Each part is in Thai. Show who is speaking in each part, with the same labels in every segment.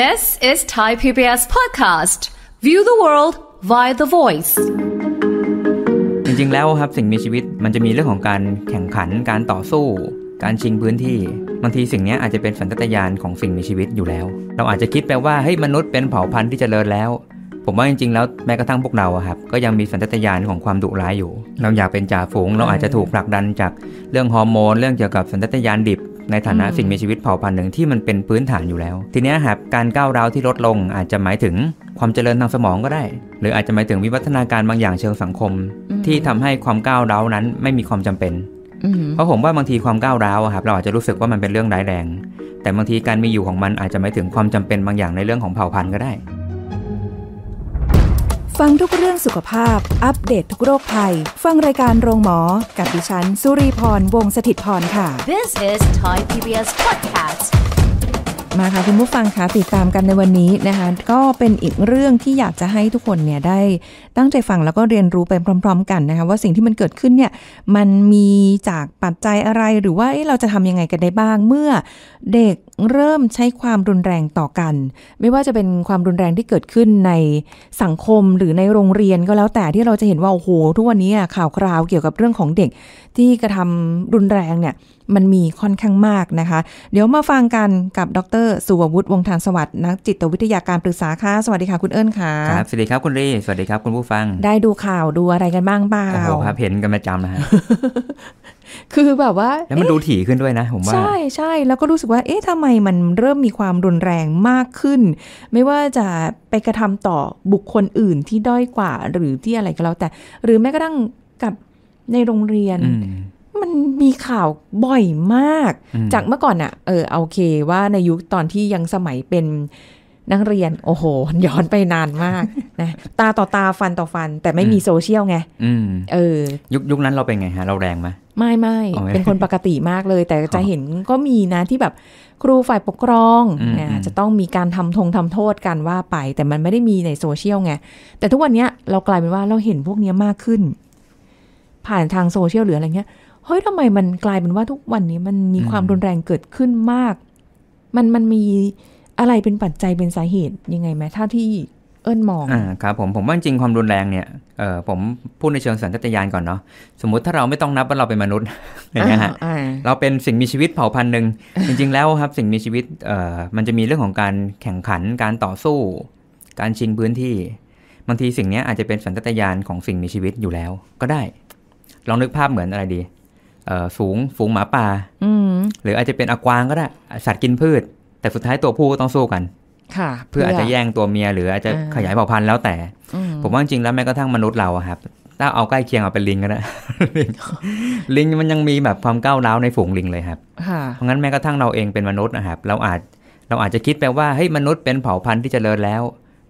Speaker 1: This is Thai PBS podcast. View the world via the voice.
Speaker 2: จริงๆแล้วครับ สิ่งมีชีวิตมันจะมีเรื่องของการแข่งขันการต่อสู้ การชิงพื้นที่ บางทีสิ่งนี้อาจจะเป็นสัญตยานของสิ่งมีชีวิตอยู่แล้ว เราอาจจะคิดไปว่า เฮ้ยมนุษย์เป็นเผ่าพันธุ์ที่จเจริญแล้ว ผมว่าจริงๆแล้วแม้กระทั่งพวกเราครับ ก็ยังมีสัญตยานของความดุร้ายอยู่ เราอยากเป็นจ่าฝูง เราอาจจะถูกผลักดันจากเรื่องฮอร์โมนเรื่องเกี่ยวกับสัญตยานดิบในฐานะสิ่งมีชีวิตเผ่าพันธุ์หนึ่งที่มันเป็นพื้นฐานอยู่แล้ว ทีนี้ครับการก้าวร้าวที่ลดลง อาจจะหมายถึงความเจริญทางสมองก็ได้ หรืออาจจะหมายถึงวิวัฒนาการบางอย่างเชิงสังคม ที่ทำให้ความก้าวร้าวนั้นไม่มีความจำเป็นเพราะผมว่าบางทีความก้าวร้าวครับ เราอาจจะรู้สึกว่ามันเป็นเรื่องร้ายแรงแต่บางทีการมีอยู่ของมันอาจจะหมายถึงความจำเป็นบางอย่างในเรื่องของเผ่าพันธุ์ก็ได้
Speaker 1: ฟังทุกเรื่องสุขภาพ อัปเดตททุกโรคภัยฟังรายการโรงหมอ กับดิฉัน สุรีพร วงศิตพร ค่ะ
Speaker 3: This is Thai PBS podcast
Speaker 1: มาค่ะคุณผู้ฟังคะติดตามกันในวันนี้นะคะก็เป็นอีกเรื่องที่อยากจะให้ทุกคนเนี่ยได้ตั้งใจฟังแล้วก็เรียนรู้ไปพร้อม ๆ กันนะคะว่าสิ่งที่มันเกิดขึ้นเนี่ย มันมีจากปัจจัยอะไรหรือว่าเราจะทำยังไงกันได้บ้างเมื่อเด็กเริ่มใช้ความรุนแรงต่อกัน ไม่ว่าจะเป็นความรุนแรงที่เกิดขึ้นในสังคมหรือในโรงเรียนก็แล้วแต่ที่เราจะเห็นว่า โอ้โหทุกวันนี้ข่าวคราว เกี่ยวกับเรื่องของเด็กที่กระทำรุนแรงเนี่ย มันมีค่อนข้างมากนะคะ เดี๋ยวมาฟังกันกับ ดรสุวัวุฒิวงทางสวัสดิ์นักจิตวิทยาการปรึกษาค่ะสวัสดีค่ะคุณเอิญค่ะครับ
Speaker 2: สวัสดีครับคุณรีสวัสดีครับคุณผู้ฟัง ไ
Speaker 1: ด้ดูข่าวดูอะไรกันบ้างเปล่าโอ้โหครั
Speaker 2: บเห็นกันประจำนะฮะ
Speaker 1: คือแบบว่า แล้วมันดู
Speaker 2: ถี่ขึ้นด้วยนะผมว่าใช่
Speaker 1: ใช่แล้วก็รู้สึกว่า เอ๊ะทำไมมันเริ่มมีความรุนแรงมากขึ้น ไม่ว่าจะไปกระทำต่อบุคคลอื่นที่ด้อยกว่า หรือที่อะไรก็แล้ว แต่หรือแม้กระทั่งกับในโรงเรียนมันมีข่าวบ่อยมาก จากเมื่อก่อนอะเออโอเคว่าในยุคตอนที่ยังสมัยเป็นนักเรียนโอ้โหย้อนไปนานมากนะตาต่อตาฟันต่อฟัน แต่ไม่มีโซเชียลไงเออ
Speaker 2: ยุคยุคนั้นเราเป็นไงฮะ เราแรงไหม
Speaker 1: ไม่ไม่เป็นคนปกติมากเลย แต่จะเห็นก็มีนะที่แบบครูฝ่ายปกครองนะจะต้องมีการทำทงทำโทษกันว่าไป แต่มันไม่ได้มีในโซเชียลไง แต่ทุกวันนี้เรากลายเป็นว่าเราเห็นพวกนี้มากขึ้น ผ่านทางโซเชียลหรืออะไรเงี้ยเฮ้ยทำไมมันกลายเป็นว่าทุกวันนี้มันมีความรุนแรงเกิดขึ้นมาก มันมันมีอะไรเป็นปัจจัยเป็นสาเหตุยังไงไหมถ้าที่เอิญมองอ่า
Speaker 2: ครับผมผมว่าจริงความรุนแรงเนี่ยเออผมพูดในเชิงสัญชาตญาณก่อนเนาะสมมติถ้าเราไม่ต้องนับว่าเราเป็นมนุษย์อย่างเงี้ยฮะเราเป็นสิ่งมีชีวิตเผ่าพันธุ์หนึ่งจริงๆแล้วครับสิ่งมีชีวิตเอ่อมันจะมีเรื่องของการแข่งขันการต่อสู้ การชิงพื้นที่บางทีสิ่งนี้อาจจะเป็นสัญชาตญาณของสิ่งมีชีวิตอยู่แล้ว ก็ได้ ลองนึกภาพเหมือนอะไรดีเออฝูงฝูงหมาป่าอืหรืออาจจะเป็นอกวางก็ได้สัตว์กินพืชแต่สุดท้ายตัวผู้ก็ต้องสู้กัน
Speaker 1: ค่ะ เพื่ออาจจะแย่ง
Speaker 2: ตัวเมียหรืออาจจะขยายเผ่าพันธุ์แล้วแต่ ผมว่าจริงแล้วแม้กระทั่งมนุษย์เราครับ ถ้าเอาใกล้เคียงเอาเป็นลิงก็ได้ลิงมันยังมีแบบความก้าวร้าวในฝูงลิงเลยครับเพราะงั้นแม้กระทั่งเราเองเป็นมนุษย์นะครับเราอาจเราอาจจะคิดไปว่าเฮ้ยมนุษย์เป็นเผ่าพันธุ์ที่เจริญแล้ว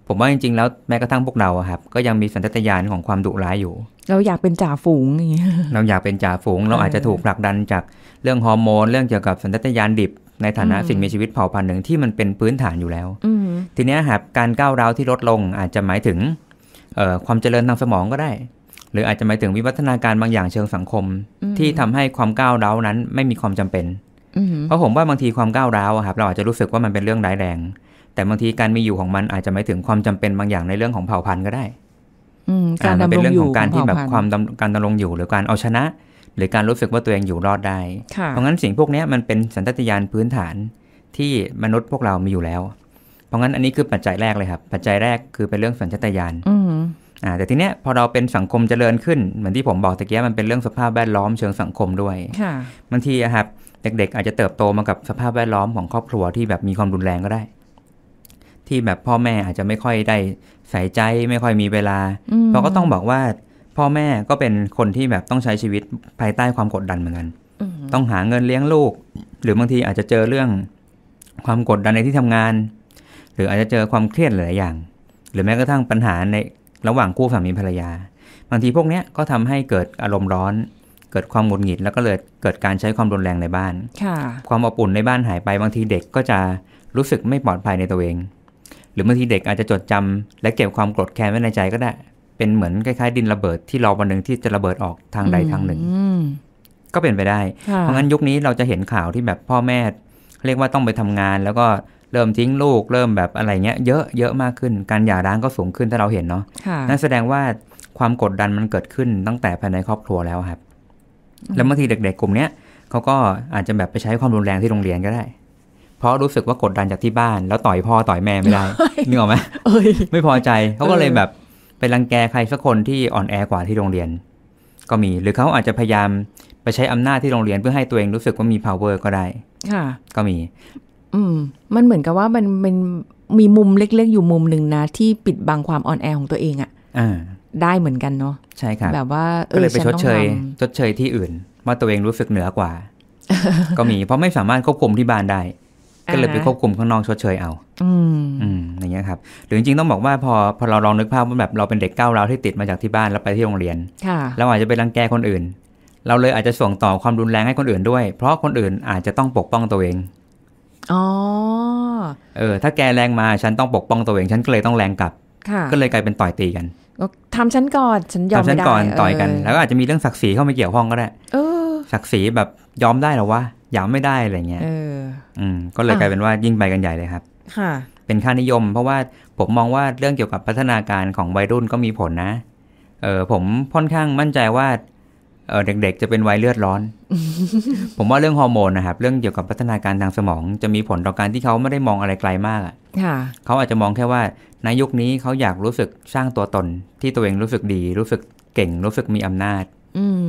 Speaker 2: ผมว่าจริงๆแล้วแม้กระทั่งพวกเราครับ ก็ยังมีสัญชาตญาณของความดุร้ายอยู่
Speaker 1: เราอยากเป็นจ่าฝูงอย่างนี้
Speaker 2: เราอยากเป็นจ่าฝูง เราอาจจะถูกผลักดันจากเรื่องฮอร์โมนเรื่องเกี่ยวกับสัญชาตญาณดิบในฐานะสิ่งมีชีวิตเผ่าพันธุ์หนึ่งที่มันเป็นพื้นฐานอยู่แล้วทีนี้หากการก้าวร้าวที่ลดลง อาจจะหมายถึงความเจริญทางสมองก็ได้ หรืออาจจะหมายถึงวิวัฒนาการบางอย่างเชิงสังคม ที่ทำให้ความก้าวร้าวนั้นไม่มีความจำเป็นเพราะผมว่าบางทีความก้าวร้าวครับ เราอาจจะรู้สึกว่ามันเป็นเรื่องร้ายแรง แต่บางทีการมีอยู่ของมัน อาจจะหมายถึงความจำเป็นบางอย่างในเรื่องของเผ่าพันธุ์ก็ได้
Speaker 1: การเป็นเรื่องของการที่แบบความ
Speaker 2: การดำรงอยู่หรือการเอาชนะหรือการรู้สึกว่าตัวเองอยู่รอดได้ เพราะงั้นสิ่งพวกนี้มันเป็นสันตติยานพื้นฐาน ที่มนุษย์พวกเรา มีอยู่แล้ว เพราะงั้นอันนี้คือปัจจัยแรกเลยครับ ปัจจัยแรกคือเป็นเรื่องสัญชาตญาณอ่า แต่ทีเนี้ยพอเราเป็นสังคมเจริญขึ้น เหมือนที่ผมบอกตะเกียมันเป็นเรื่องสภาพแวดล้อมเชิงสังคมด้วยบางทีครับ เด็ก ๆ อาจจะเติบโตมากับสภาพแวดล้อมของครอบครัวที่แบบมีความรุนแรงก็ได้ ที่แบบพ่อแม่อาจจะไม่ค่อยได้ ใส่ใจไม่ค่อยมีเวลาเราก็ต้องบอกว่าพ่อแม่ก็เป็นคนที่แบบต้องใช้ชีวิตภายใต้ความกดดันเหมือนกันต้องหาเงินเลี้ยงลูก หรือบางทีอาจจะเจอเรื่องความกดดันในที่ทำงาน หรืออาจจะเจอความเครียดหลายอย่าง หรือแม้กระทั่งปัญหาในระหว่างคู่สามีภรรยา บางทีพวกเนี้ยก็ทำให้เกิดอารมณ์ร้อน เกิดความหงุดหงิด แล้วก็เลยเกิดการใช้ความรุนแรงในบ้านความอบอุ่นในบ้านหายไป บางทีเด็กก็จะรู้สึกไม่ปลอดภัยในตัวเอง หรือบางทีเด็กอาจจะจดจำและเก็บความโกรธแค้นไว้ในใจก็ได้เป็นเหมือนคล้ายๆดินระเบิด ที่รอวันหนึ่งที่จะระเบิดออกทางใด ทางหนึ่งก็เป็นไปได้ เพราะงั้นยุคนี้เราจะเห็นข่าวที่แบบพ่อแม่เรียกว่าต้องไปทำงานแล้วก็เริ่มทิ้งลูก เริ่มแบบอะไรเงี้ยเยอะเยอะมากขึ้น การหย่าร้างก็สูงขึ้นถ้าเราเห็นเนาะนั่นแสดงว่าความกดดันมันเกิดขึ้นตั้งแต่ภายในครอบครัวแล้วครับ แล้วบางทีเด็กๆกลุ่มเนี้ยเขาก็อาจจะแบบไปใช้ความรุนแรงที่โรงเรียนก็ได้เพราะรู้สึกว่ากดดันจากที่บ้าน แล้วต่อยพ่อต่อยแม่ไม่ได้นึกออกไหมไม่พอใจเขาก็เลยแบบปรังแกใครสักคนที่อ่อนแอกว่าที่โรงเรียน ก็มีหรือเขาอาจจะพยายามไปใช้อำนาจที่โรงเรียนเพื่อให้ตัวเองรู้สึกว่ามี power ก็ได้ ค่ะ ก็มี
Speaker 1: อืม มันเหมือนกับว่ามันมันมีมุมเล็กๆ อยู่มุมหนึ่งนะ ที่ปิดบังความอ่อนแอของตัวเองอะอ่ได้เหมือนกันเนาะ
Speaker 2: ใช่ครับ แบบว่าก็เลยไปชดเชยชดเชยที่อื่นว่าตัวเองรู้สึกเหนือกว่าก็มี เพราะไม่สามารถควบคุมที่บ้านได้ก็เลยไปควบคุมข้างนอกชดเชยเอาอืมอย่างเงี้ยครับ หรือจริงๆต้องบอกว่าพอพอเราลองนึกภาพว่าแบบเราเป็นเด็กก้าวร้าวที่ติดมาจากที่บ้านแล้วไปที่โรงเรียนเราอาจจะไปรังแกคนอื่น เราเลยอาจจะส่งต่อความรุนแรงให้คนอื่นด้วย เพราะคนอื่นอาจจะต้องปกป้องตัวเองอ๋อเออ ถ้าแกแรงมาฉันต้องปกป้องตัวเองฉันก็เลยต้องแรงกลับก็เลยกลายเป็นต่อยตีกัน
Speaker 1: ทำฉันก่อน ฉันยอมไได้ทำฉันก่อนต่อยกันแล้วก็
Speaker 2: อาจจะมีเรื่องศักดิ์ศรีเข้ามาเกี่ยวข้องก็ได้ศักดิ์ศรีแบบยอมได้หรอวะอยากไม่ได้อะไรเงี้ยอืมก็เลยกลายเป็นว่ายิ่งไปกันใหญ่เลยครับ ค่ะ เป็นค่านิยมเพราะว่าผมมองว่าเรื่องเกี่ยวกับพัฒนาการของวัยรุ่นก็มีผลนะ เออผมค่อนข้างมั่นใจว่าเออเด็ก ๆ จะเป็นวัยเลือดร้อน ผมว่าเรื่องฮอร์โมนนะครับเรื่องเกี่ยวกับพัฒนาการทางสมองจะมีผลต่อการที่เขาไม่ได้มองอะไรไกลมากอ่ะเขาอาจจะมองแค่ว่าในยุคนี้เขาอยากรู้สึกสร้างตัวตนที่ตัวเองรู้สึกดีรู้สึกเก่ง รู้สึกมีอำนาจ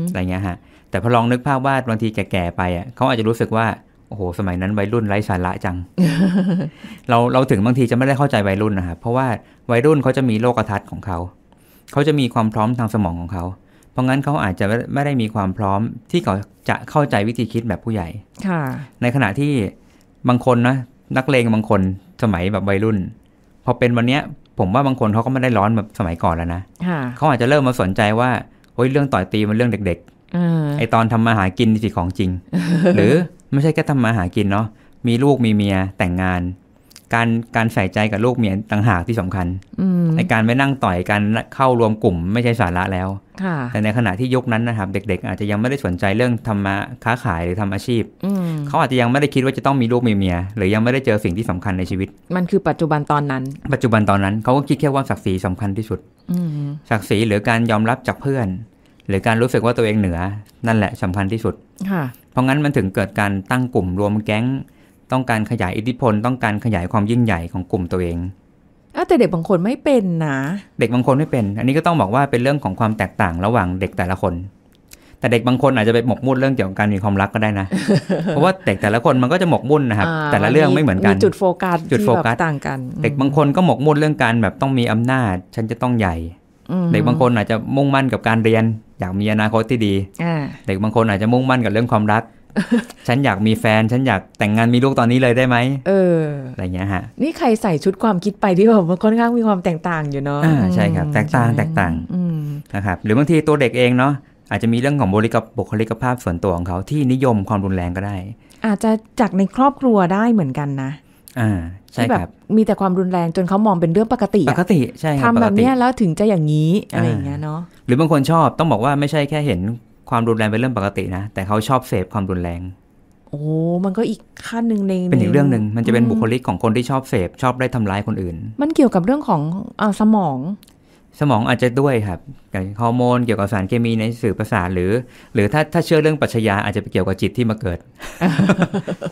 Speaker 2: อะไรเงี้ยฮะแต่พอลองนึกภาพว่าบางทีแก่ๆไปอ่ะเขาอาจจะรู้สึกว่าโอ้โหสมัยนั้นวัยรุ่นไร้สาระจัง เราเราถึงบางทีจะไม่ได้เข้าใจวัยรุ่นนะครับเพราะว่าวัยรุ่นเขาจะมีโลกทัศน์ของเขาเขาจะมีความพร้อมทางสมองของเขาเพราะงั้นเขาอาจจะไม่ได้มีความพร้อมที่เขาจะเข้าใจวิธีคิดแบบผู้ใหญ่ค่ะ ในขณะที่บางคนนะนักเลงบางคนสมัยแบบวัยรุ่นพอเป็นวันเนี้ยผมว่าบางคนเขาก็ไม่ได้ร้อนแบบสมัยก่อนแล้วนะเขาอาจจะเริ่มมาสนใจว่าเฮ้ยเรื่องต่อยตีมันเรื่องเด็กอไอตอนทำมาหากินนี่สิของจริง หรือไม่ใช่แค่ทำมาหากินเนาะมีลูกมีเมียแต่งงาน การการใส่ใจกับลูกเมียต่างหากที่สำคัญอในการไปนั่งต่อยการเข้ารวมกลุ่มไม่ใช่สาระแล้ว แต่ในขณะที่ยุคนั้นนะครับเด็ก ๆ อาจจะยังไม่ได้สนใจเรื่องทำมาค้าขายหรือทำอาชีพเขาอาจจะยังไม่ได้คิดว่าจะต้องมีลูกมีเมีย หรือยังไม่ได้เจอสิ่งที่สำคัญในชีวิตมันคือปัจจุบันตอนนั้น ปัจจุบันตอนนั้นเขาก็คิดแค่ว่าศักดิ์ศรีสำคัญที่สุดศักดิ์ศรีหรือการยอมรับจากเพื่อนหรือการรู้สึกว่าตัวเองเหนือนั่นแหละสำคัญที่สุด เพราะงั้นมันถึงเกิดการตั้งกลุ่มรวมแก๊งต้องการขยายอิทธิพล ต้องการขยายความยิ่งใหญ่ของกลุ่มตัวเอง
Speaker 1: อแต่เด็กบางคนไม่เป็นนะ
Speaker 2: เด็กบางคนไม่เป็น อันนี้ก็ต้องบอกว่าเป็นเรื่องของความแตกต่างระหว่างเด็กแต่ละคน แต่เด็กบางคนอาจจะไปหมกมุ่นเรื่องเกี่ยวกับการมีความรักก็ได้นะ เพราะว่าเด็กแต่ละคนมันก็จะหมกมุ่นนะครับ แต่ละเรื่องไม่เหมือนกัน จุดโฟ
Speaker 1: กัสจุดโฟกัสต่างกัน
Speaker 2: เด็กบางคนก็หมกมุ่นเรื่องการแบบต้องมีอำนาจ ฉันจะต้องใหญ่เด็กบางคนอาจจะมุ่งมั่นกับการเรียน อยากมีอนาคตที่ดีเด็กบางคนอาจจะมุ่งมั่นกับเรื่องความรัก ฉันอยากมีแฟน ฉันอยากแต่งงานมีลูกตอนนี้เลยได้ไหมเอออะไรเงี้ยฮะ
Speaker 1: นี่ใครใส่ชุดความคิดไปที่แบบค่อนข้างมีความแตกต่างอยู่เนาะอ่าใช่ครับ
Speaker 2: แตกต่าง แตกต่างนะครับ หรือบางทีตัวเด็กเองเนาะอาจจะมีเรื่องของบุคลิกภาพส่วนตัวของเขาที่นิยมความรุนแรงก็ได้
Speaker 1: อาจจะจากในครอบครัวได้เหมือนกันนะ
Speaker 2: อ่า ใช่แบบ
Speaker 1: มีแต่ความรุนแรงจนเขามองเป็นเรื่องปกติปกต
Speaker 2: ิใช่ทำแบบนี้แ
Speaker 1: ล้วถึงจะอย่างนี้อะไรอย่างเงี้ยเนาะ
Speaker 2: หรือบางคนชอบต้องบอกว่าไม่ใช่แค่เห็นความรุนแรงเป็นเรื่องปกติ นะ แต่เขาชอบเสพความรุนแรง
Speaker 1: โอ้ มันก็อีกขั้นหนึ่งในเป็นอีกเรื่องห
Speaker 2: นึ่ง มันจะเป็นบุคลิกของคนที่ชอบเสพชอบได้ทำร้ายคนอื่น
Speaker 1: มันเกี่ยวกับเรื่องของอสมอง
Speaker 2: สมองอาจจะด้วยครับฮอร์โมนเกี่ยวกับสารเคมีในสื่อประสาทหรือ หรือถ้าถ้าเชื่อเรื่องปัชญาอาจจะไปเกี่ยวกับจิตที่มาเกิด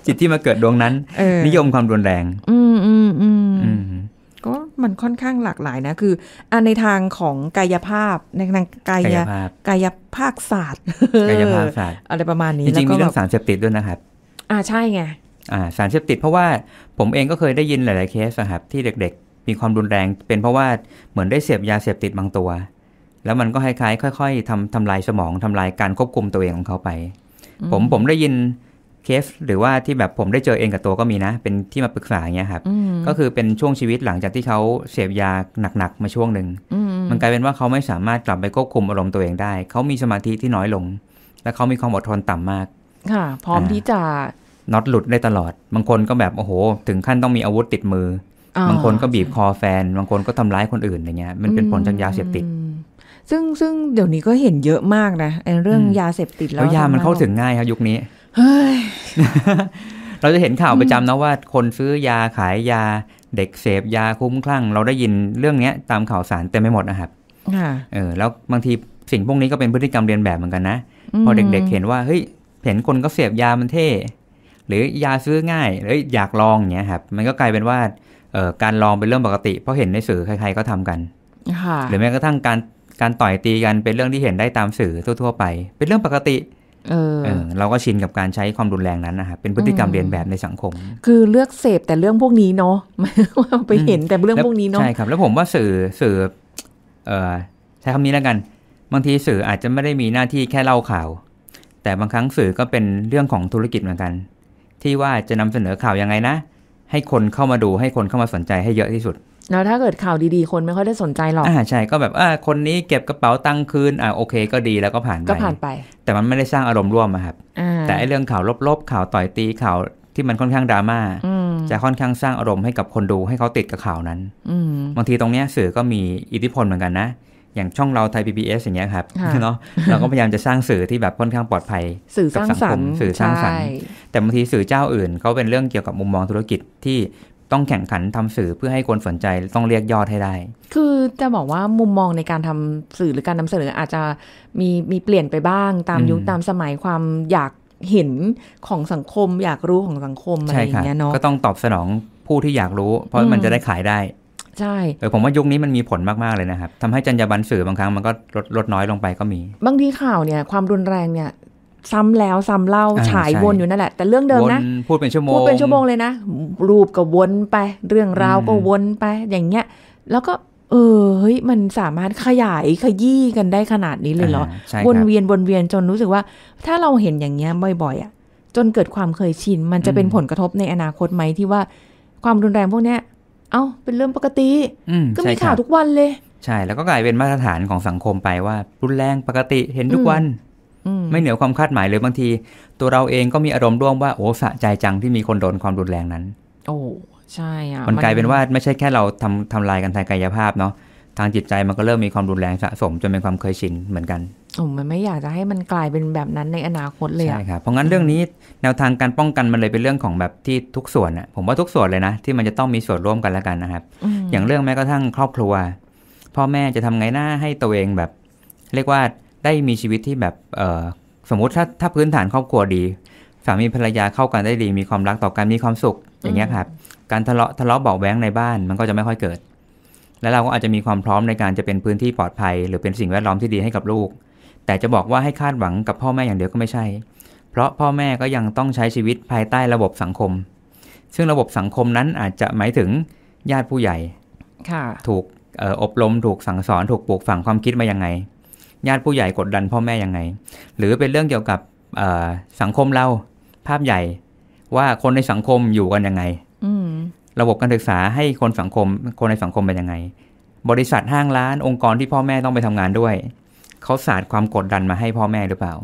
Speaker 2: จิตที่มาเกิดดวงนั้น นิยมความรุนแรง
Speaker 1: อืมอืมอืมก็มันค่อนข้างหลากหลายนะคืออันในทางของกายภาพในทางกายกายภาพศาสตร์กายภาพศาสตร์ อะไรประมาณนี้จริงๆมีเรื่องส
Speaker 2: ารเสพติดด้วยนะครับ อ่าใช่ไงอ่าสารเสพติดเพราะว่าผมเองก็เคยได้ยินหลายๆ เคสครับที่เด็กมีความรุนแรงเป็นเพราะว่าเหมือนได้เสพยาเสพติดบางตัว แล้วมันก็คล้ายๆค่อย ๆทำทำลายสมองทำลายการควบคุมตัวเองของเขาไป ผมผมได้ยินเคสหรือว่าที่แบบผมได้เจอเองกับตัวก็มีนะ เป็นที่มาปรึกษาอย่างเงี้ยครับก็คือเป็นช่วงชีวิตหลังจากที่เขาเสพยาหนักๆมาช่วงหนึ่งมันกลายเป็นว่าเขาไม่สามารถกลับไปควบคุมอารมณ์ตัวเองได้เขามีสมาธิที่น้อยลง และเขามีความอดทนต่ำมาก
Speaker 1: ค่ะ พร้อมที่จะ
Speaker 2: น็อตหลุดได้ตลอด บางคนก็แบบโอ้โห ถึงขั้นต้องมีอาวุธติดมือบางคนก็บีบคอแฟน บางคนก็ทำร้ายคนอื่น อย่างเงี้ย มันเป็นผลจากยาเสพติด
Speaker 1: ซึ่งซึ่งเดี๋ยวนี้ก็เห็นเยอะมากนะเรื่องยาเสพติด แล้วยามันเข้าถึ
Speaker 2: งง่ายครับยุคนี้เราจะเห็นข่าวประจำนะว่าคนซื้อยาขายยาเด็กเสพยาคุ้มคลั่ง เราได้ยินเรื่องเนี้ย ตามข่าวสารเต็มไปหมดนะครับเออแล้ว บางทีสิ่งพวกนี้ก็เป็นพฤติกรรมเรียนแบบเหมือนกันนะ พอเด็กๆเห็นว่าเฮ้ยเห็นคนก็เสพยามันเท่ หรือยาซื้อง่ายหรืออยากลองเนี้ยครับ มันก็กลายเป็นว่าการลองเป็นเรื่องปกติ เพราะเห็นในสื่อใครๆก็ทำกัน หรือแม้กระทั่งการการต่อยตีกันเป็นเรื่องที่เห็นได้ตามสื่อทั่วๆไป เป็นเรื่องปกติ เออเราก็ชินกับการใช้ความรุนแรงนั้น นะครับเป็นพฤติกรรมเรียนแบบในสังคม
Speaker 1: คือเลือกเสพแต่เรื่องพวกนี้เนาะไปเห็นแต่เรื่องพวกนี้เนาะ ใช่ครับ
Speaker 2: แล้วผมว่าสื่อสื่อเออใช้คำนี้แล้วกัน บางทีสื่ออาจจะไม่ได้มีหน้าที่แค่เล่าข่าว แต่บางครั้งสื่อก็เป็นเรื่องของธุรกิจเหมือนกัน ที่ว่าจะนำเสนอข่าวยังไงนะให้คนเข้ามาดูให้คนเข้ามาสนใจให้เยอะที่สุด
Speaker 1: แล้วถ้าเกิดข่าวดีๆคนไม่ค่อยได้สนใจหรอกอ่า
Speaker 2: ใช่ก็แบบอ่าคนนี้เก็บกระเป๋าตังค์คืน อ่าโอเค ก็ดีแล้วก็ผ่านไปก็ผ่านไป แต่มันไม่ได้สร้างอารมณ์ร่วมอะครับแต่ไอ้เรื่องข่าวลบๆ ข่าวต่อยตีข่าวที่มันค่อนข้างดราม่าจะค่อนข้างสร้างอารมณ์ให้กับคนดูให้เขาติดกับข่าวนั้นบางทีตรงเนี้ยสื่อก็มีอิทธิพลเหมือนกันนะอย่างช่องเราไทย PBS อย่างเงี้ยครับเนาะเราก็พยายามจะสร้างสื่อที่แบบค่อนข้างปลอดภัย สื่อสร้างสรรค์สื่อสร้างสรรค์แต่บางทีสื่อเจ้าอื่นเขาเป็นเรื่องเกี่ยวกับมุมมองธุรกิจที่ต้องแข่งขันทำสื่อเพื่อให้คนสนใจต้องเรียกยอดให้ได้
Speaker 1: คือจะบอกว่ามุมมองในการทำสื่อหรือการนำเสนออาจจะมีมีเปลี่ยนไปบ้าง ตามยุคตามสมัยความอยากเห็นของสังคมอยากรู้ของสังคมอะไรอย่างเงี้ยเนาะก็
Speaker 2: ต้องตอบสนองผู้ที่อยากรู้ เพราะมันจะได้ขายได้ใช่เออผมว่ายุคนี้มันมีผลมาก ๆ เลยนะครับทำให้จรรยาบรรณสื่อบางครั้งมันก็ลดลดน้อยลงไปก็มี
Speaker 1: บางทีข่าวเนี่ย ความรุนแรงเนี่ยซ้ำแล้วซ้ำเล่าฉายวนอยู่นั่นแหละ แต่เรื่องเดิมนะ
Speaker 2: พูดเป็นชั่วโมงพูดเป็นชั่วโมง
Speaker 1: เลยนะรูปก็วนไป เรื่องราวก็วนไป อย่างเงี้ยแล้วก็เออเฮ้ยมันสามารถขยายขยี้กันได้ขนาดนี้เลยเหรอ วนเวียนวนเวียนจนรู้สึกว่าถ้าเราเห็นอย่างเงี้ยบ่อยๆอ่ะจนเกิดความเคยชินมันจะเป็นผลกระทบในอนาคตไหมที่ว่าความรุนแรงพวกเนี้ยเอา้าเป็นเรื่องปกติก็มีข่าวทุกวันเลย
Speaker 2: ใช่แล้วก็กลายเป็นมาตรฐานของสังคมไปว่า รุนแรงปกติเห็นทุกวัน ไม่เหนือความคาดหมายเลย บางที ตัวเราเองก็มีอารมณ์ร่วมว่าโอ้สะใจจังที่มีคนโดนความรุนแรงนั้น
Speaker 1: โอ้ใช่อะมันกลายเป็นว่า
Speaker 2: ไม่ใช่แค่เราทำทำลายกัน ทางกายภาพเนาะทางจิตใจมันก็เริ่มมีความรุนแรงสะสมจนเป็นความเคยชินเหมือนกัน
Speaker 1: โอ้มันไม่อยากจะให้มันกลายเป็นแบบนั้นในอนาคตเลยใช่
Speaker 2: ครับ เพราะงั้นเรื่องนี้แนวทางการป้องกันมันเลยเป็นเรื่องของแบบที่ทุกส่วนอ่ะ ผมว่าทุกส่วนเลยนะ ที่มันจะต้องมีส่วนร่วมกันแล้วกันนะครับออย่างเรื่องแม้กระทั่งครอบครัว พ่อแม่จะทำไงหน้าให้ตัวเองแบบ เรียกว่าได้มีชีวิตที่แบบสมมติถ้าถ้าพื้นฐานครอบครัวดีสามีภรรยาเข้ากันได้ดี มีความรักต่อกันมีความสุขอย่างเงี้ยครับการทะเลาะทะเลาะเบาแว้งในบ้านมันก็จะไม่ค่อยเกิดและเราก็อาจจะมีความพร้อมในการจะเป็นพื้นที่ปลอดภัย หรือเป็นสิ่งแวดล้อมที่ดีให้กับลูก แต่จะบอกว่าให้คาดหวังกับพ่อแม่อย่างเดียวก็ไม่ใช่ เพราะพ่อแม่ก็ยังต้องใช้ชีวิตภายใต้ระบบสังคม ซึ่งระบบสังคมนั้นอาจจะหมายถึงญาติผู้ใหญ่ ถูกอบรมถูกสั่งสอนถูกปลูกฝังความคิดมายังไง ญาติผู้ใหญ่กดดันพ่อแม่ยังไง หรือเป็นเรื่องเกี่ยวกับสังคมเราภาพใหญ่ว่าคนในสังคมอยู่กันยังไงระบบการศึกษาให้คนสังคมคนในสังคมเป็นยังไง บริษัทห้างร้านองค์กรที่พ่อแม่ต้องไปทำงานด้วยเขาสาดความกดดันมาให้พ่อแม่หรือเปล่า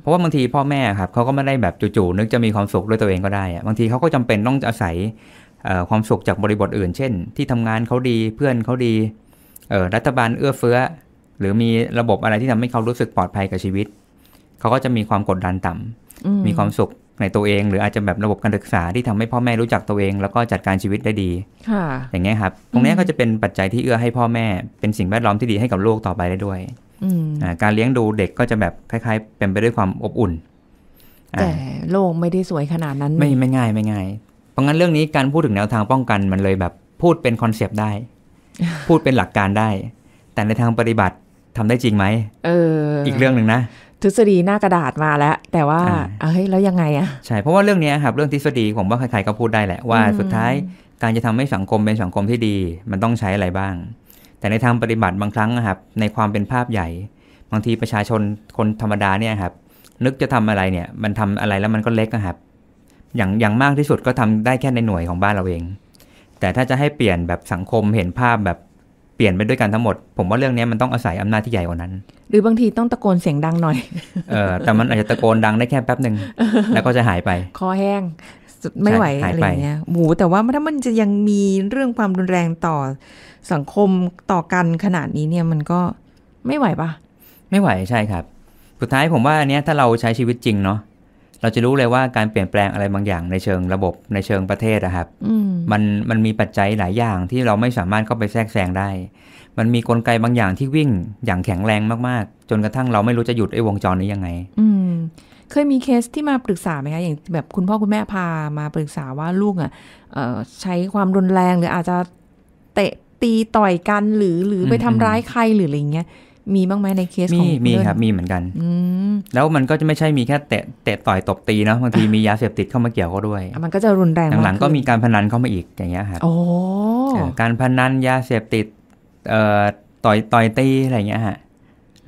Speaker 2: เพราะว่าบางทีพ่อแม่ครับ เขาก็ไม่ได้แบบจู่ๆนึกจะมีความสุขด้วยตัวเองก็ได้บางทีเขาก็จำเป็นต้องอาศัยความสุขจากบริบทอื่น เช่นที่ทำงานเขาดีเพื่อนเขาดีรัฐบาลเอื้อเฟื้อ หรือมีระบบอะไรที่ทำให้เขารู้สึกปลอดภัยกับชีวิตเขาก็จะมีความกดดันต่
Speaker 1: ำ มีความ
Speaker 2: สุขในตัวเองหรืออาจจะแบบระบบการศึกษาที่ทำให้พ่อแม่รู้จักตัวเองแล้วก็จัดการชีวิตได้ดี ค่ะ อย่างเงี้ยครับ ตรงนี้ก็จะเป็นปัจจัยที่เอื้อให้พ่อแม่ เป็นสิ่งแวดล้อมที่ดีให้กับลูกต่อไปได้ด้วยการเลี้ยงดูเด็กก็จะแบบคล้าย ๆ เป็นไปด้วยความอบอุ่น
Speaker 1: แต่โลกไม่ได้สวยขนาดนั้นไม่ไ
Speaker 2: ม่ง่ายไม่ง่ายเพราะงั้นเรื่องนี้การพูดถึงแนวทางป้องกันมันเลยแบบพูดเป็นคอนเซปต์ได้พูดเป็นหลักการได้ แต่ในทางปฏิบัติทำได้จริงไหม
Speaker 1: เออ อีกเรื่องหนึ่งนะทฤษฎีหน้ากระดาษมาแล้วแต่ว่าเฮ้ยแล้วยังไงอะ
Speaker 2: ใช่เพราะว่าเรื่องนี้ครับ เรื่องทฤษฎีผมว่าใครๆก็พูดได้แหละว่าสุดท้ายการจะทำให้สังคมเป็นสังคมที่ดี มันต้องใช้อะไรบ้าง แต่ในทางปฏิบัติบางครั้งนะครับในความเป็นภาพใหญ่ บางทีประชาชนคนธรรมดาเนี่ยครับ นึกจะทำอะไรเนี่ย มันทำอะไรแล้วมันก็เล็กนะครับ อย่างอย่างมากที่สุดก็ทำได้แค่ในหน่วยของบ้านเราเอง แต่ถ้าจะให้เปลี่ยนแบบสังคมเห็นภาพแบบเปลี่ยนไปด้วยกันทั้งหมด ผมว่าเรื่องนี้มันต้องอาศัยอำนาจที่ใหญ่กว่านั้น
Speaker 1: หรือบางทีต้องตะโกนเสียงดังหน่อย
Speaker 2: เออแต่มันอาจจะตะโกนดังได้แค่แป๊บหนึ่งแล้วก็จะหายไป
Speaker 1: คอแห้งไม่ไหวอะไรเงี้ยหูแต่ว่าถ้ามันจะยังมีเรื่องความรุนแรงต่อสังคมต่อกันขนาดนี้เนี่ยมันก็ไม่ไหวปะ
Speaker 2: ไม่ไหวใช่ครับ สุดท้ายผมว่าอันนี้ถ้าเราใช้ชีวิตจริงเนาะเราจะรู้เลยว่าการเปลี่ยนแปลงอะไรบางอย่างในเชิงระบบในเชิงประเทศนะครับมันมันมีปัจจัยหลายอย่างที่เราไม่สามารถเข้าไปแทรกแซงได้ มันมีกลไกบางอย่างที่วิ่งอย่างแข็งแรงมากๆ จนกระทั่งเราไม่รู้จะหยุดไอ้วงจรนี้ยังไง
Speaker 1: อืเคยมีเคสที่มาปรึกษาไหมคะอย่างแบบคุณพ่อคุณแม่พามาปรึกษาว่าลูกอ่ะใช้ความรุนแรงหรืออาจจะเตะตีต่อยกันหรือหรือไปทำร้ายใครหรืออะไรเงี้ยมีบ้างไหมในเคสของมีครับมี
Speaker 2: เหมือนกันแล้วมันก็จะไม่ใช่มีแค่เตะเตะต่อยตบตีเนาะบางที มียาเสพติดเข้ามาเกี่ยวก็ด้วย มั
Speaker 1: นก็จะรุนแรงหลังๆก็ม
Speaker 2: ีการพนันเข้ามาอีกอย่างเงี้ยครับ
Speaker 1: โอ้ก
Speaker 2: ารพนันยาเสพติด เอ่อต่อยต่อยตีอะไรเงี้ยฮะ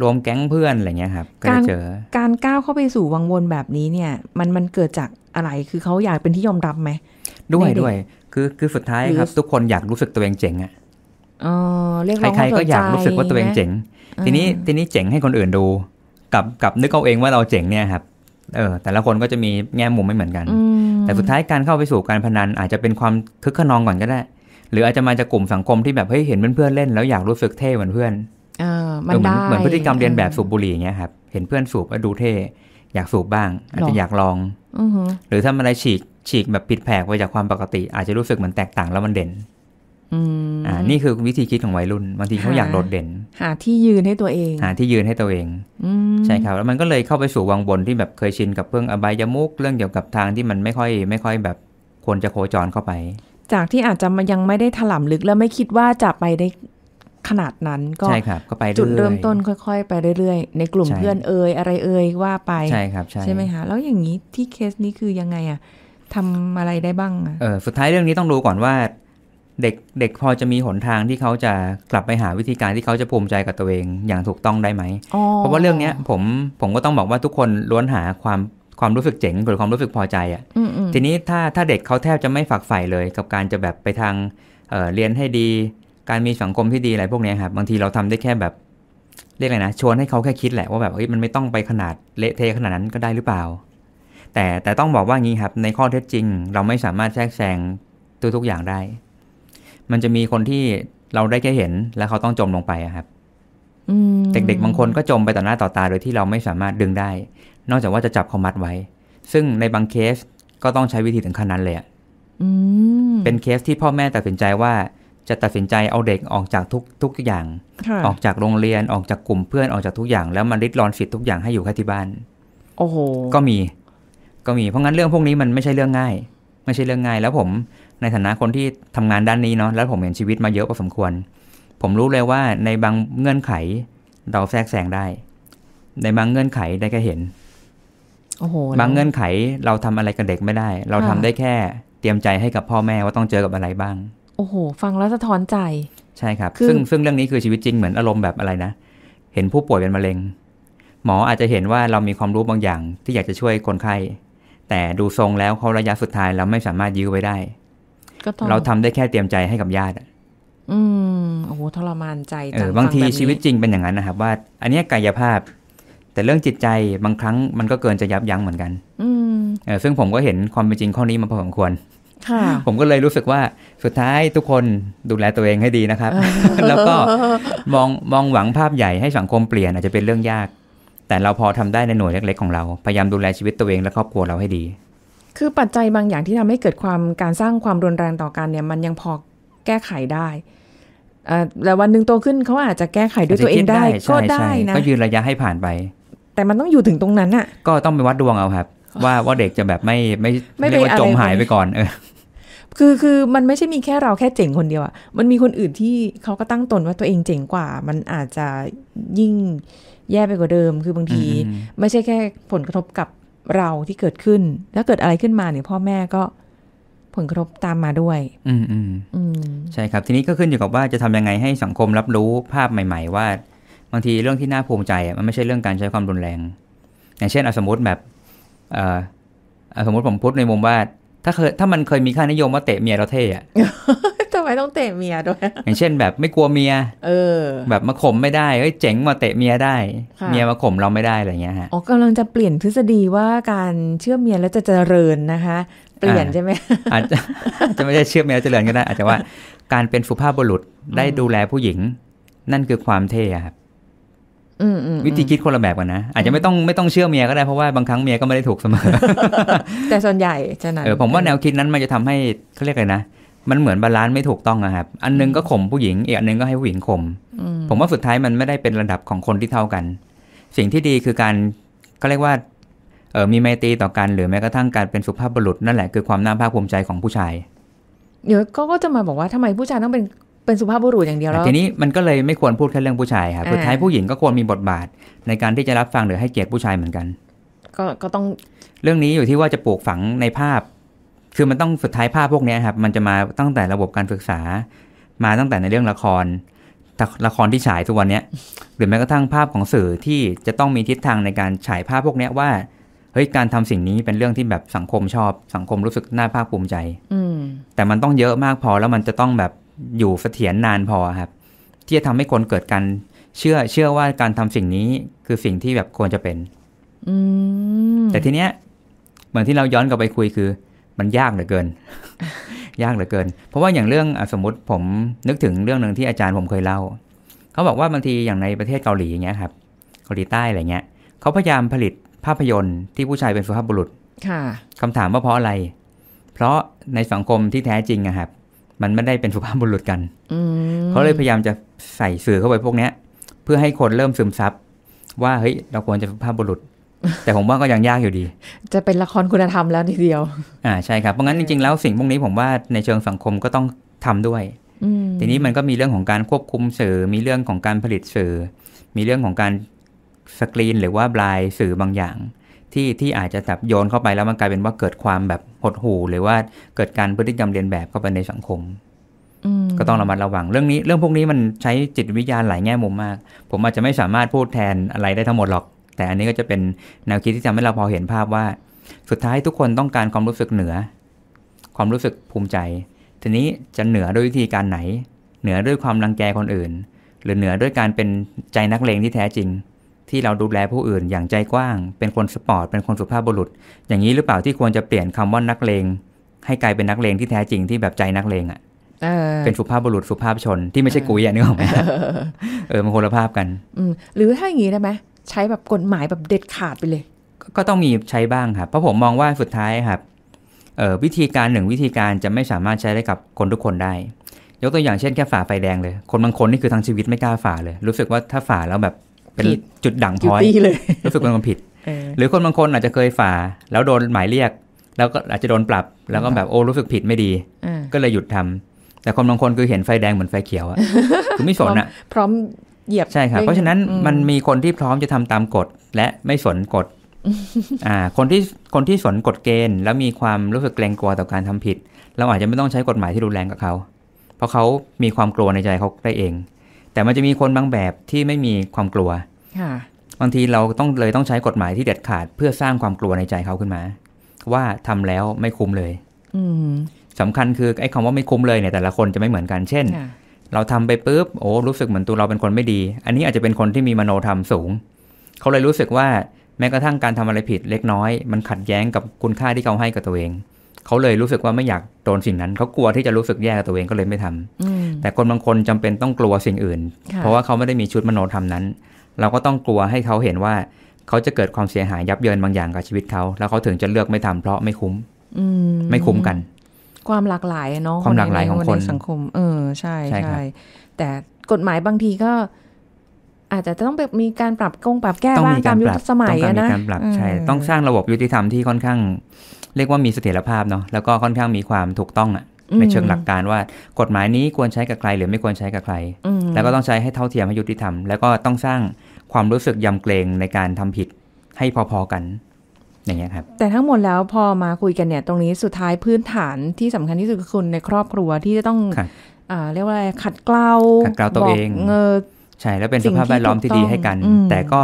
Speaker 2: รวมแก๊งเพื่อนอะไรเงี้ยครับการเจอก
Speaker 1: ารก้าวเข้าไปสู่วังวนแบบนี้เนี่ยมันมันเกิดจากอะไรคือเขาอยากเป็นที่ยอมรับไหมด้วยด้วย
Speaker 2: คือคือสุดท้ายครับ ทุกคนอยากรู้สึกตัวเองเจ๋งอะ
Speaker 1: ใครๆก็อยากรู้สึกว่าตัวเองเจ๋งทีนี้
Speaker 2: ทีนี้เจ๋งให้คนอื่นดู กับกับนึกเอาเองว่าเราเจ๋งเนี่ยครับเออ แต่ละคนก็จะมีแง่มุมไม่เหมือนกัน แต่สุดท้ายการเข้าไปสู่การพนันอาจจะเป็นความคึกขนองก่อนก็ได้ หรืออาจจะมาจากกลุ่มสังคมที่แบบเฮ้ยเห็นเพื่อนเล่น แล้วอยากรู้สึกเท่เหมือนเพื่อน
Speaker 1: เออมันได้เหมือนพฤติกรรมเรี
Speaker 2: ยนแบบสูบบุหรี่เงี้ยครับเห็นเพื่อนสูบแล้วดูเท่อยากสูบบ้าง อาจจะอยากลองอหรือถ้าอะไรฉีกฉีกแบบผิดแผกไปจากความปกติ อาจจะรู้สึกเหมือนแตกต่างแล้วมันเด่นอ่า นี่คือวิธีคิดของวัยรุ่นบางทีเขาอยากโดดเด่น
Speaker 1: หาที่ยืนให้ตัวเองหา
Speaker 2: ที่ยืนให้ตัวเอง
Speaker 1: อใช่ค
Speaker 2: รับแล้วมันก็เลยเข้าไปสู่วังบนที่แบบเคยชินกับเรื่องอบายมุกเรื่องเกี่ยวกับทางที่มันไม่ค่อยไม่ค่อยแบบควรจะโคจรเข้าไป
Speaker 1: จากที่อาจจะมันยังไม่ได้ถล่มลึกแล้วไม่คิดว่าจะไปได้ขนาดนั้นก็ใช่ครับ ก็ไปจุดเริ่มต้น ค่อยๆไปเรื่อย ๆ ในกลุ่มเพื่อนเอ่ยอะไรเอ่ยว่าไปใช่ครับใช่ไหมคะแล้วอย่างนี้ที่เคสนี้คือยังไงอะทำอะไรได้บ้างอะ
Speaker 2: เออสุดท้ายเรื่องนี้ต้องรู้ก่อนว่าเด็กเด็กพอจะมีหนทางที่เขาจะกลับไปหาวิธีการที่เขาจะภูมิใจกับตัวเองอย่างถูกต้องได้ไหมเพราะว่าเรื่องเนี้ยผมผมก็ต้องบอกว่าทุกคนล้วนหาความความรู้สึกเจ๋งหรือความรู้สึกพอใจอะ่ะ ทีนี้ถ้าถ้าเด็กเขาแทบจะไม่ฝักใฝ่เลย กับการจะแบบไปทางเเรียนให้ดี การมีสังคมที่ดีอะไรพวกนี้ครับ บางทีเราทำได้แค่แบบ เรียกอะไรนะ ชวนให้เขาแค่คิดแหละ ว่าแบบเฮ้ยมันไม่ต้องไปขนาดเละเทะขนาดนั้นก็ได้หรือเปล่า แต่แต่ต้องบอกว่างี้ครับ ในข้อเท็จจริงเราไม่สามารถแทรกแซงทุกอย่างได้มันจะมีคนที่เราได้แค่เห็นแล้วเขาต้องจมลงไปครับเด็ก ๆ บางคนก็จมไปต่อหน้าต่อตาโดยที่เราไม่สามารถดึงได้ นอกจากว่าจะจับเขามัดไว้ ซึ่งในบางเคสก็ต้องใช้วิธีถึงขั้นนั้นเลยอะเป็นเคสที่พ่อแม่ตัดสินใจว่าจะตัดสินใจเอาเด็กออกจากทุกทุกอย่าง ออกจากโรงเรียนออกจากกลุ่มเพื่อนออกจากทุกอย่าง แล้วมันริดรอนสิทธิ์ทุกอย่างให้อยู่แค่ที่บ้านโอ้โหก็มี ก็มีเพราะงั้นเรื่องพวกนี้มันไม่ใช่เรื่องง่าย ไม่ใช่เรื่องง่ายแล้วผมในฐานะคนที่ทำงานด้านนี้เนาะ แล้วผมเห็นชีวิตมาเยอะพอสมควร ผมรู้เลยว่าในบางเงื่อนไข เราแทรกแซงได้ ในบางเงื่อนไขได้แค่เห็น
Speaker 1: โอ้โหบางเงื่อน
Speaker 2: ไขเราทำอะไรกับเด็กไม่ได้ เราทำได้แค่เตรียมใจให้กับพ่อแม่ว่าต้องเจอกับอะไรบ้าง
Speaker 1: โอ้โห ฟังแล้วสะท้อนใจ
Speaker 2: ใช่ครับ ซึ่งซึ่งเรื่องนี้คือชีวิตจริงเหมือนอารมณ์แบบอะไรนะ เห็นผู้ป่วยเป็นมะเร็ง หมออาจจะเห็นว่าเรามีความรู้บางอย่างที่อยากจะช่วยคนไข้ แต่ดูทรงแล้วเขาระยะสุดท้ายเราไม่สามารถยื้อไว้ได้ก็ต้องเราทำได้แค่เตรียมใจให้กับญาติ
Speaker 1: อืม โอ้โห ทรมานใจจังบางทีชีวิตจ
Speaker 2: ริงเป็นอย่างนั้นนะครับว่าอันนี้กายภาพ แต่เรื่องจิตใจบางครั้งมันก็เกินจะยับยั้งเหมือนกัน อืมเออซึ่งผมก็เห็นความเป็นจริงข้อนี้มาพอสมควรผมก็เลยรู้สึกว่าสุดท้ายทุกคนดูแลตัวเองให้ดีนะครับ แล้วก็มองมองหวังภาพใหญ่ให้สังคมเปลี่ยนอาจจะเป็นเรื่องยาก แต่เราพอทำได้ในหน่วยเล็กๆของเราพยายามดูแลชีวิตตัวเอง และครอบครัวเราให้ดี
Speaker 1: คือปัจจัยบางอย่างที่ทำให้เกิดความการสร้างความรุนแรงต่อกันเนี่ย มันยังพอแก้ไขได้แล้ววันหนึ่งโตขึ้นเขาอาจจะแก้ไขด้วยตัวเองได้ ก็ได้นะก็ยื
Speaker 2: นระยะให้ผ่านไป
Speaker 1: แต่มันต้องอยู่ถึงตรงนั้นอ่ะ
Speaker 2: ก็ต้องไปวัดดวงเอาครับ ว่าว่าเด็กจะแบบไม่ไม่ไม่เรว่าจมหายไปก่อนเออ
Speaker 1: คือคือมันไม่ใช่มีแค่เราแค่เจ๋งคนเดียวอะมันมีคนอื่นที่เขาก็ตั้งตนว่าตัวเองเจ๋งกว่า มันอาจจะยิ่งแย่ไปกว่าเดิมคือบางที ไม่ใช่แค่ผลกระทบกับเราที่เกิดขึ้น ถ้าเกิดอะไรขึ้นมาเนี่ยพ่อแม่ก็ผลกระทบตามมาด้วย อืมอืมอืม
Speaker 2: ใช่ครับ ทีนี้ก็ขึ้นอยู่กับว่าจะทำยังไงให้สังคมรับรู้ภาพใหม่ๆว่า บางทีเรื่องที่น่าภูมิใจมันไม่ใช่เรื่องการใช้ความรุนแรง อย่างเช่นอสมมติแบบ เออ่สมมติผมพูดในมุมว่าถ้าเคยถ้ามันเคยมีค่านิยมว่าเตะเมียเราเท่อะ
Speaker 1: ไมต้องเตะเมียด้วย
Speaker 2: อย่างเช่นแบบไม่กลัวเมีย
Speaker 1: เออ แ
Speaker 2: บบมาข่มไม่ได้เฮ้ยเจ๋งมาเตะเมียได้ เมียมาข่มเราไม่ได้อะไรเงี้ยฮะอ๋อ
Speaker 1: กำลังจะเปลี่ยนทฤษฎีว่าการเชื่อเมียแล้วจะเจริญนะคะ เปลี่ยนใช่ไหม
Speaker 2: อาจจะจะไม่ได้เชื่อเมียแล้วเจริญก็ได้ อาจจะว่าการเป็นสุภาพบุรุษได้ดูแลผู้หญิง นั่นคือความเท่ครับวิธีคิดคนละแบบกันนะ อาจจะไม่ต้องไม่ต้องเชื่อเมียก็ได้เพราะว่าบางครั้งเมียก็ไม่ได้ถูกเสมอ
Speaker 1: แต่ส่วนใหญ่จะนั้นผมว่าแน
Speaker 2: วคิดนั้นมันจะทำให้เขาเรียกอะไรนะมันเหมือนบาลานซ์ไม่ถูกต้องนะครับ อันนึงก็ข่มผู้หญิงอีกอันนึงก็ให้ผู้หญิงข่มผมว่าสุดท้ายมันไม่ได้เป็นระดับของคนที่เท่ากัน สิ่งที่ดีคือการก็เรียกว่าเออมีไมตรีต่อกัน หรือแม้กระทั่งการเป็นสุภาพบุรุษนั่นแหละคือความน่าภาคภูมิใจของผู้ชาย
Speaker 1: เดี๋ยวก็จะมาบอกว่าทำไมผู้ชายต้องเป็นเป็นสุภาพบุรุษอย่างเดียวแล้วทีนี้
Speaker 2: มันก็เลยไม่ควรพูดแค่เรื่องผู้ชายครับสุดท้ายผู้หญิงก็ควรมีบทบาทในการที่จะรับฟังหรือให้เกียรติผู้ชายเหมือนกันก็ก็ต้องเรื่องนี้อยู่ที่ว่าจะปลูกฝังในภาพคือมันต้องสุดท้ายภาพพวกนี้ครับ มันจะมาตั้งแต่ระบบการศึกษามาตั้งแต่ในเรื่องละคร ละครที่ฉายทุกวันนี้หรือแม้กระทั่งภาพของสื่อที่จะต้องมีทิศทางในการฉายภาพพวกนี้ว่าเฮ้ยการทำสิ่งนี้เป็นเรื่องที่แบบสังคมชอบสังคมรู้สึกน่าภาคภูมิใจ อืแต่มันต้องเยอะมากพอแล้วมันจะต้องแบบอยู่เสถียรนานพอครับ ที่จะทำให้คนเกิดการเชื่อ เชื่อว่าการทำสิ่งนี้คือสิ่งที่แบบควรจะเป็น
Speaker 1: อืแต่ทีเนี้ย
Speaker 2: เหมือนที่เราย้อนกลับไปคุยคือมันยากเหลือเกิน ยากเหลือเกิน เพราะว่าอย่างเรื่องสมมติผมนึกถึงเรื่องหนึ่งที่อาจารย์ผมเคยเล่า เขาบอกว่าบางทีอย่างในประเทศเกาหลีอย่างเงี้ยครับ เกาหลีใต้อะไรเงี้ยเขาพยายามผลิตภาพยนตร์ที่ผู้ชายเป็นสุภาพบุรุษ ค่ะ คำถามว่าเพราะอะไร เพราะในสังคมที่แท้จริงอะครับ มันไม่ได้เป็นสุภาพบุรุษกันเขาเลยพยายามจะใส่สื่อเข้าไปพวกเนี้ย เพื่อให้คนเริ่มซึมซับว่าเฮ้ยเราควรจะสุภาพบุรุษแต่ผมว่าก็ยังยากอยู่ดี
Speaker 1: จะเป็นละครคุณธรรมแล้วทีเดียว
Speaker 2: อ่าใช่ครับเพราะงั้นจริงๆแล้วสิ่งพวกนี้ผมว่าในเชิงสังคมก็ต้องทำด้วยทีนี้มันก็มีเรื่องของการควบคุมสื่อ มีเรื่องของการผลิตสื่อ มีเรื่องของการสกรีนหรือว่าบลายสื่อบางอย่าง ที่ที่อาจจะแบบโยนเข้าไปแล้วมันกลายเป็นว่าเกิดความแบบหดหู่ หรือว่าเกิดการพฤติกรรมเรียนแบบเข้าไปในสังคมก็ต้องระมัดระวังเรื่องนี้เรื่องพวกนี้มันใช้จิตวิทยาหลายแง่มุมมาก ผมอาจจะไม่สามารถพูดแทนอะไรได้ทั้งหมดหรอกแต่อันนี้ก็จะเป็นแนวคิดที่ทำให้เราพอเห็นภาพว่า สุดท้ายทุกคนต้องการความรู้สึกเหนือ ความรู้สึกภูมิใจ ทีนี้จะเหนือด้วยวิธีการไหน เหนือด้วยความรังแกคนอื่น หรือเหนือด้วยการเป็นใจนักเลงที่แท้จริง ที่เราดูแลผู้อื่นอย่างใจกว้าง เป็นคนสปอร์ตเป็นคนสุภาพบุรุษ อย่างนี้หรือเปล่าที่ควรจะเปลี่ยนคำว่านักเลงให้กลายเป็นนักเลงที่แท้จริงที่แบบใจนักเลงอะ่ะเป็นสุภาพบุรุษสุภาพชนที่ไม่ใช่กุยอ่ะนึกออกไหมเออมันคนละภาพกัน
Speaker 1: หรือถ้าอย่างนี้ได้ไหมใช้แบบกฎหมายแบบเด็ดขาดไปเลย
Speaker 2: ก็ต้องมีใช้บ้างครับเพราะผมมองว่าสุดท้ายครับวิธีการหนึ่งวิธีการจะไม่สามารถใช้ได้กับคนทุกคนได้ยกตัวอย่างเช่นแค่ฝ่าไฟแดงเลยคนบางคนนี่คือทั้งชีวิตไม่กล้าฝ่าเลย รู้สึกว่าถ้าฝ่าแล้วแบบเป็นจุดด่างพ้อยรู้สึกเป็นคนผิดหรือคนบางคนอาจจะเคยฝ่า แล้วโดนหมายเรียก แล้วก็อาจจะโดนปรับ แล้วก็แบบโอ้รู้สึกผิดไม่ดีก็เลยหยุดทำ แต่คนบางคนคือเห็นไฟแดงเหมือนไฟเขียวอะคือไม่สนอะพร้อมเหยียบใช่ครับเพราะฉะนั้นมันมีคนที่พร้อมจะทำตามกฎและไม่สนกฎอ่าคนที่คนที่สนกฎเกณฑ์แล้วมีความรู้สึกเกรงกลัวต่อการทำผิด เราอาจจะไม่ต้องใช้กฎหมายที่รุนแรงกับเขา เพราะเขามีความกลัวในใจเขาได้เอง แต่มันจะมีคนบางแบบที่ไม่มีความกลัว บางทีเราต้องเลยต้องใช้กฎหมายที่เด็ดขาด เพื่อสร้างความกลัวในใจเขาขึ้นมา ว่าทำแล้วไม่คุ้มเลยอืสำคัญคือไอ้คำว่าไม่คุ้มเลยเนี่ยแต่ละคนจะไม่เหมือนกันเช่นเราทำไปปุ๊บโอ้ รู้สึกเหมือนตัวเราเป็นคนไม่ดี อันนี้อาจจะเป็นคนที่มีมโนธรรมสูง เขาเลยรู้สึกว่าแม้กระทั่งการทำอะไรผิดเล็กน้อย มันขัดแย้งกับคุณค่าที่เขาให้กับตัวเอง เขาเลยรู้สึกว่าไม่อยากโดนสิ่งนั้น เขากลัวที่จะรู้สึกแย่กับตัวเองก็เลยไม่ทำแต่คนบางคนจำเป็นต้องกลัวสิ่งอื่น เพราะว่าเขาไม่ได้มีชุดมโนธรรมนั้น เราก็ต้องกลัวให้เขาเห็นว่าเขาจะเกิดความเสียหายยับเยินบางอย่างกับชีวิตเขาแล้วเขาถึงจะเลือกไม่ทำเพราะไม่คุ้ม
Speaker 1: ไม่คุ้มกันความหลากหลายเนาะความหลากหลายของคนในสังคมเออใช่ใช่ แต่กฎหมายบางทีก็ อาจจะต้องแบบมีการปรับกง ปรับแก้บ้างตามยุคสมัยนะต้องมีการปรับใช่ต้องส
Speaker 2: ร้างระบบยุติธรรมที่ค่อนข้าง เรียกว่ามีเสถียรภาพเนาะแล้วก็ค่อนข้างมีความถูกต้องอ่ะในเชิงหลักการว่า กฎหมายนี้ควรใช้กับใครหรือไม่ควรใช้กับใครแล้วก็ต้องใช้ให้เท่าเทียมให้ยุติธรรมแล้วก็ต้องสร้างความรู้สึกยำเกรงในการทำผิดให้พอๆกันอย่างเงี้ยครับ
Speaker 1: แต่ทั้งหมดแล้วพอมาคุยกันเนี่ยตรงนี้สุดท้ายพื้นฐานที่สำคัญที่สุดคือคุณในครอบครัวที่จะต้องเรียกว่าอะไรขัดเกลาขัดเกลาตัวเองเออ
Speaker 2: ใช่แล้วเป็นสภาพแวดล้อมที่ดีให้กัน แต่ก็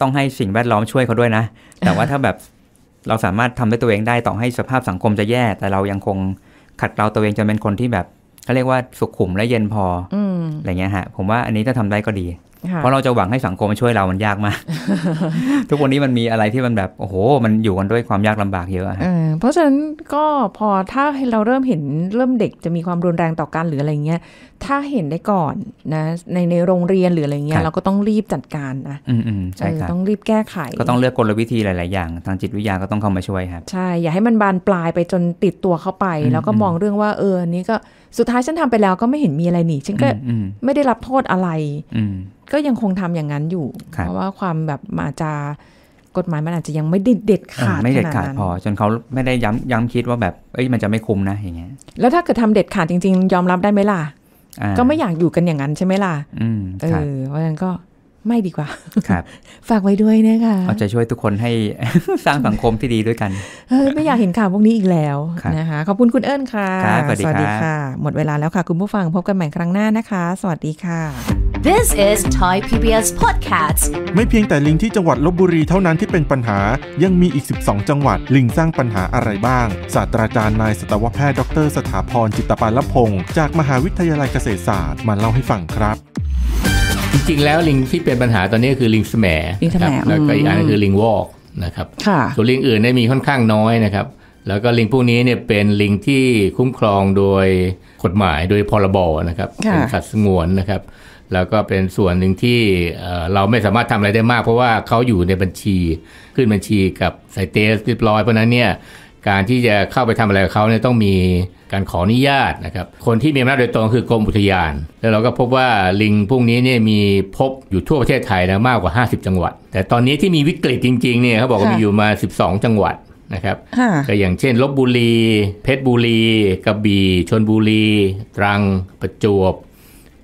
Speaker 2: ต้องให้สิ่งแวดล้อมช่วยเขาด้วยนะ แต่ว่าถ้าแบบเราสามารถทำด้วยตัวเองได้ต่อให้สภาพสังคมจะแย่แต่เรายังคงขัดเกลาตัวเองจนเป็นคนที่แบบเขาเรียกว่าสุขุมและเย็นพออะไรเงี้ยฮะผมว่าอันนี้ถ้าทำได้ก็ดีเพราะเราจะหวังให้สังคมมาช่วยเรา มันยากมาก ทุกวันนี้มันมีอะไรที่มันแบบโอ้โห มันอยู่กันด้วยความยากลำบากเยอะ
Speaker 1: เพราะฉะนั้นก็พอถ้าเราเริ่มเห็นเริ่มเด็กจะมีความรุนแรงต่อกันหรืออะไรเงี้ย ถ้าเห็นได้ก่อนนะในในโรงเรียนหรืออะไรเงี้ยเราก็ต้องรีบจัดการนะ
Speaker 2: อืมใช่ครับต้อง
Speaker 1: รีบแก้ไขก็ต้อง
Speaker 2: เลือกกลวิธีหลาย ๆ อย่างทางจิตวิทยาก็ต้องเข้ามาช่วยครับ
Speaker 1: ใช่ อย่าให้มันบานปลายไปจนติดตัวเข้าไป แล้วก็มองเรื่องว่า เออนี้ก็สุดท้ายฉันทำไปแล้วก็ไม่เห็นมีอะไรหนีฉันก็ไม่ได้รับโทษอะไรก็ยังคงทำอย่างนั้นอยู่ เพราะว่าความแบบอาจจะกฎหมายมันอาจจะยังไม่เด็ดขาดไม่เด็ดขาดพอ
Speaker 2: จนเขาไม่ได้ย้ำย้ำคิดว่าแบบเอ้ยมันจะไม่คุ้มนะอย่างเงี้ย
Speaker 1: แล้วถ้าเกิดทำเด็ดขาดจริง ๆ ยอมรับได้ไหมล่ะ ก็ไม่อยากอยู่กันอย่างนั้นใช่ไหมล่ะเออเพราะฉะนั้นก็ไม่ดีกว่าครับฝากไว้ด้วยนะคะเอาใ
Speaker 2: จช่วยทุกคนให้สร้างสังคมที่ดีด้วยกัน
Speaker 1: เไม่อยากเห็นข่าวพวกนี้อีกแล้วนะคะ ขอบคุณคุณเอิญค่ะ สวัสดีค่ะ หมดเวลาแล้วค่ะคุณผู้ฟังพบกันใหม่ครั้งหน้านะคะ สวัสดีค่ะ This is Thai PBS Podcast ไม่เพียงแต
Speaker 3: ่ลิงที่จังหวัดลบบุรีเท่านั้นที่เป็นปัญหา ยังมีอีก 12 จังหวัดลิงสร้างปัญหาอะไรบ้าง ศาสตราจารย์นายสัตวแพทย์ ดร สถาพรจิตปาลพงศ์จากมหาวิทยาลัยเกษตรศาสตร์มาเล่าให้ฟังครับจริงๆแล้วลิงที่เป็นปัญหาตอนนี้คือลิงแสมลิงแสมแล้วก็อีกอันคือลิงวอกนะครับส่วนลิงอื่นได้มีค่อนข้างน้อยนะครับ แล้วก็ลิงพวกนี้เนี่ยเป็นลิงที่คุ้มครองโดยกฎหมายโดยพรบนะครับเป็นสัตว์สงวนนะครับ แล้วก็เป็นส่วนหนึ่งที่เราไม่สามารถทำอะไรได้มาก เพราะว่าเขาอยู่ในบัญชีขึ้นบัญชีกับไซเตสเรียบร้อยเพราะนั้นเนี่ยการที่จะเข้าไปทำอะไรกับเขาเนี่ยต้องมีการขออนุญาตนะครับคนที่มีอำนาจโดยตรงคือกรมอุทยานแล้วเราก็พบว่าลิงพวกนี้เนี่ยมีพบอยู่ทั่วประเทศไทยนะมากกว่า 50 จังหวัด แต่ตอนนี้ที่มีวิกฤตจริง ๆเนี่ยเขาบอกว่ามีอยู่มา 12 จังหวัดนะครับก็อย่างเช่นลบบุรี เพชรบุรีกระบี่ชนบุรี ตรัง ประจวบ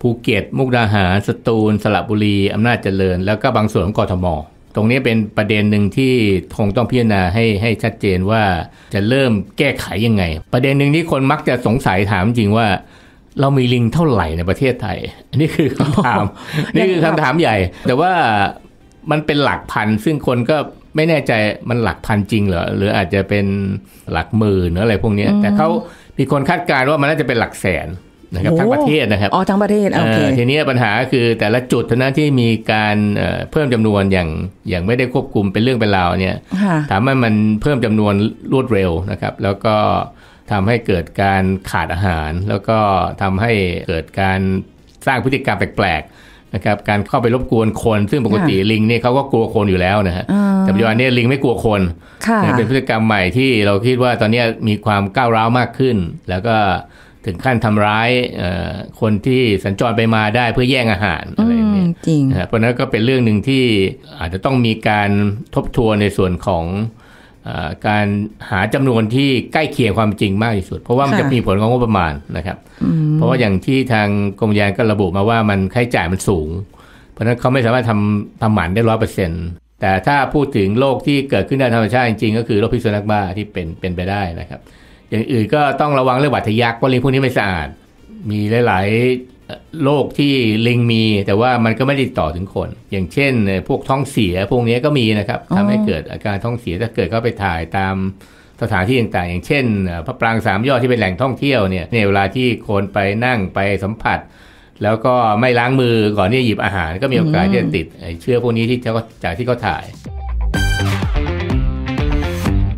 Speaker 3: ภูเก็ต มุกดาหารสตูล สระบุรีอำนาจเจริญ แล้วก็บางส่วนของกทมตรงนี้เป็นประเด็นหนึ่งที่คงต้องพิจารณาให้ ให้ ชัดเจนว่าจะเริ่มแก้ไขยังไง ประเด็นหนึ่งที่คนมักจะสงสัยถามจริงว่า เรามีลิงเท่าไหร่ในประเทศไทยนี่คือคำถาม นี่คือคำถามใหญ่ แต่ว่ามันเป็นหลักพันซึ่งคนก็ไม่แน่ใจมันหลักพันจริงเหรอ หรืออาจจะเป็นหลักหมื่นหรืออะไรพวกนี้แต่เขามีคนคาดการณ์ว่ามันน่าจะเป็นหลักแสนนะครับทั้งประเทศนะครับอ
Speaker 1: ๋อทั้งประเทศโอเคที
Speaker 3: นี้ปัญหาคือแต่ละจุดนนที่มีการเพิ่มจำนวนอย่างอย่างไม่ได้ควบคุมเป็นเรื่องเป็นราวเนี่ยถามว่ามันเพิ่มจำนวนรวดเร็วนะครับ แล้วก็ทำให้เกิดการขาดอาหาร แล้วก็ทำให้เกิดการสร้างพฤติกรรมแปลกๆนะครับ การเข้าไปรบกวนคนซึ่งปกติลิงเนี่ยเขาก็กลัวคนอยู่แล้วนะฮะแต่ปัจจุบันนี้ลิงไม่กลัวคน เป็นพฤติกรรมใหม่ที่เราคิดว่าตอนนี้มีความก้าวร้าวมากขึ้น แล้วก็ถึงขั้นทำร้ายคนที่สัญจรไปมาได้เพื่อแย่งอาหารอะไรเนี่ยจริงเพราะนั้นก็เป็นเรื่องหนึ่งที่อาจจะต้องมีการทบทวนในส่วนของการหาจำนวนที่ใกล้เคียงความจริงมากที่สุด เพราะว่ามันจะมีผลของงบประมาณนะครับ เพราะว่าอย่างที่ทางกรมยานก็ระบุมาว่ามันค่าใช้จ่ายมันสูง เพราะนั้นเขาไม่สามารถทำทำหมันได้ร้อยเปอร์เซ็นต์แต่ถ้าพูดถึงโรคที่เกิดขึ้นได้ธรรมชาติจริงๆก็คือโรคพิษสุนัขบ้าที่เป็นเป็นไปได้นะครับอย่างอื่นก็ต้องระวังเรื่องบาดทะยักเพราะลิงพวกนี้ไม่สะอาด มีหลายๆโรคที่ลิงมี แต่ว่ามันก็ไม่ติดต่อถึงคน อย่างเช่น พวกท้องเสียพวกนี้ก็มีนะครับทำให้เกิดอาการท้องเสียถ้าเกิดก็ไปถ่ายตามสถานที่ต่างๆ อย่างเช่น พระปรางสามยอดที่เป็นแหล่งท่องเที่ยวเนี่ยในเวลาที่คนไปนั่งไปสัมผัส แล้วก็ไม่ล้างมือก่อนที่จะหยิบอาหารก็มีโอกาสที่จะติดเชื้อพวกนี้ที่จากที่เขาถ่าย